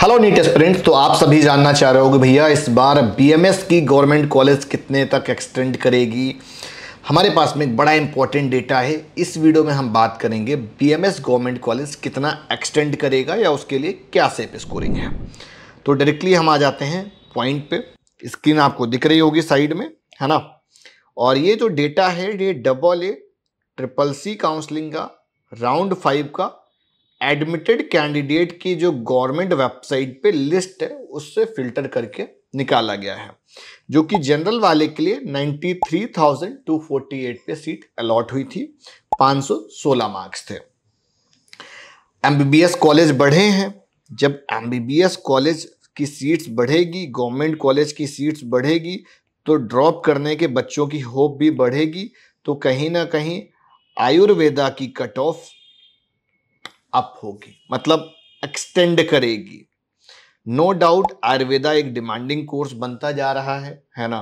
hello NEET sprint तो आप सभी जानना चाह रहे होगे भैया इस बार बीएमएस की गवर्नमेंट कॉलेज कितने तक एक्सटेंड करेगी हमारे पास में एक बड़ा इंपॉर्टेंट डेटा है इस वीडियो में हम बात करेंगे बीएमएस गवर्नमेंट कॉलेज कितना एक्सटेंड करेगा या उसके लिए क्या सेप स्कोरिंग है तो डायरेक्टली हम आ जाते हैं पॉइंट पे स्क्रीन आपको दिख रही होगी साइड में है ना और ये जो डेटा है ये double A triple C counselling का राउंड फाइव का एडमिटेड कैंडिडेट की जो गवर्नमेंट वेबसाइट पे लिस्ट है उससे फिल्टर करके निकाला गया है जो कि जनरल वाले के लिए 93,248 पे सीट अलॉट हुई थी 516 मार्क्स थे एमबीबीएस कॉलेज बढ़े हैं जब एमबीबीएस कॉलेज की सीट्स बढ़ेगी गवर्नमेंट कॉलेज की सीट्स बढ़ेगी तो ड्रॉप करने के बच्चों की होप भी बढ़ेगी तो कहीं ना कहीं आयुर्वेदा की कट ऑफ अप होगी मतलब एक्सटेंड करेगी नो डाउट आयुर्वेदा एक डिमांडिंग कोर्स बनता जा रहा है है ना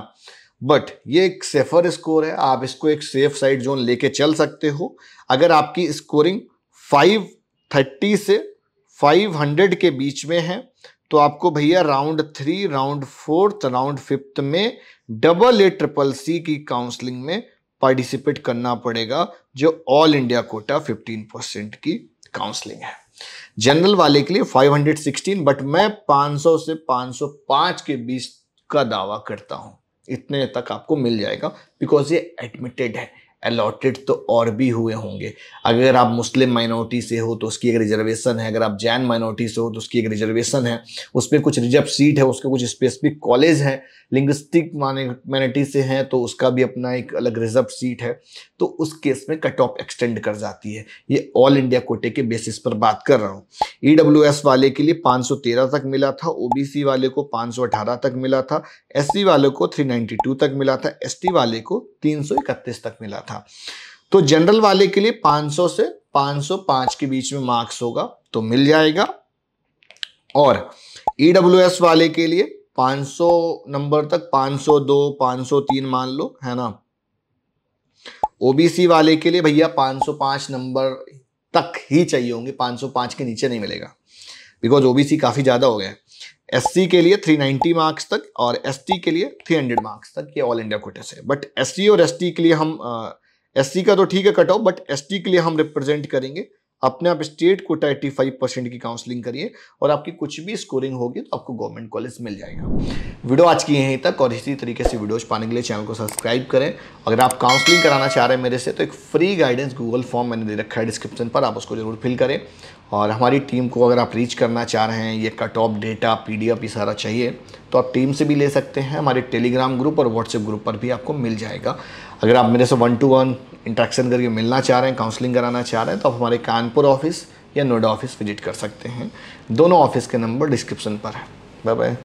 बट ये एक सेफर स्कोर है आप इसको एक सेफ साइड जोन लेके चल सकते हो अगर आपकी स्कोरिंग 530 से 500 के बीच में है तो आपको भैया round three round fourth round fifth में डबल ए ट्रिपल सी की काउंसलिंग में पार्टिसिपेट करना पड़ेगा जो ऑल इंडिया कोटा 15 परसेंट की काउंसलिंग है जनरल वाले के लिए 516 बट मैं 500 से 505 के बीच का दावा करता हूं इतने तक आपको मिल जाएगा बिकॉज ये एडमिटेड है अलॉटेड तो और भी हुए होंगे अगर आप मुस्लिम माइनॉरिटी से हो तो उसकी एक रिजर्वेशन है अगर आप जैन माइनॉरिटी से हो तो उसकी एक रिजर्वेशन है उस पर कुछ रिजर्व सीट है उसके कुछ स्पेसिफिक कॉलेज हैं लिंग्विस्टिक माइनॉरिटी से हैं तो उसका भी अपना एक अलग रिजर्व सीट है तो उस केस में कट ऑफ एक्सटेंड कर जाती है ये ऑल इंडिया कोटे के बेसिस पर बात कर रहा हूँ ई e वाले के लिए पाँच तक मिला था ओ वाले को पाँच तक मिला था एस वाले को थ्री तक मिला था एस वाले को तीन तक मिला था था तो जनरल वाले के लिए 500 से 505 के बीच में मार्क्स होगा तो मिल जाएगा और ई e वाले के लिए 500 नंबर तक 502 503 मान लो है ना ओबीसी वाले के लिए भैया 505 नंबर तक ही चाहिए होंगे 505 के नीचे नहीं मिलेगा बिकॉज ओबीसी काफ़ी ज़्यादा हो गया है एस के लिए 390 मार्क्स तक और एस के लिए 300 मार्क्स तक ये ऑल इंडिया कोटे से बट एस और एस के लिए हम एस uh, का तो ठीक है कट ऑफ बट एस के लिए हम रिप्रेजेंट करेंगे अपने आप state quota eighty five percent की काउंसलिंग करिए और आपकी कुछ भी स्कोरिंग होगी तो आपको गवर्नमेंट कॉलेज मिल जाएगा वीडियो आज की यहीं तक और इसी तरीके से वीडियोज पाने के लिए चैनल को सब्सक्राइब करें अगर आप काउंसलिंग कराना चाह रहे हैं मेरे से तो एक फ्री गाइडेंस गूगल फॉर्म मैंने दे रखा है डिस्क्रिप्शन पर आप उसको जरूर फिल करें और हमारी टीम को अगर आप रीच करना चाह रहे हैं ये कट ऑफ डेटा पी ये सारा चाहिए तो आप टीम से भी ले सकते हैं हमारे टेलीग्राम ग्रुप और व्हाट्सएप ग्रुप पर भी आपको मिल जाएगा अगर आप मेरे से वन टू वन इंट्रैक्शन करके मिलना चाह रहे हैं काउंसलिंग कराना चाह रहे हैं तो आप हमारे कानपुर ऑफिस या नोएडा ऑफिस विजिट कर सकते हैं दोनों ऑफिस के नंबर डिस्क्रिप्शन पर है बाय बाय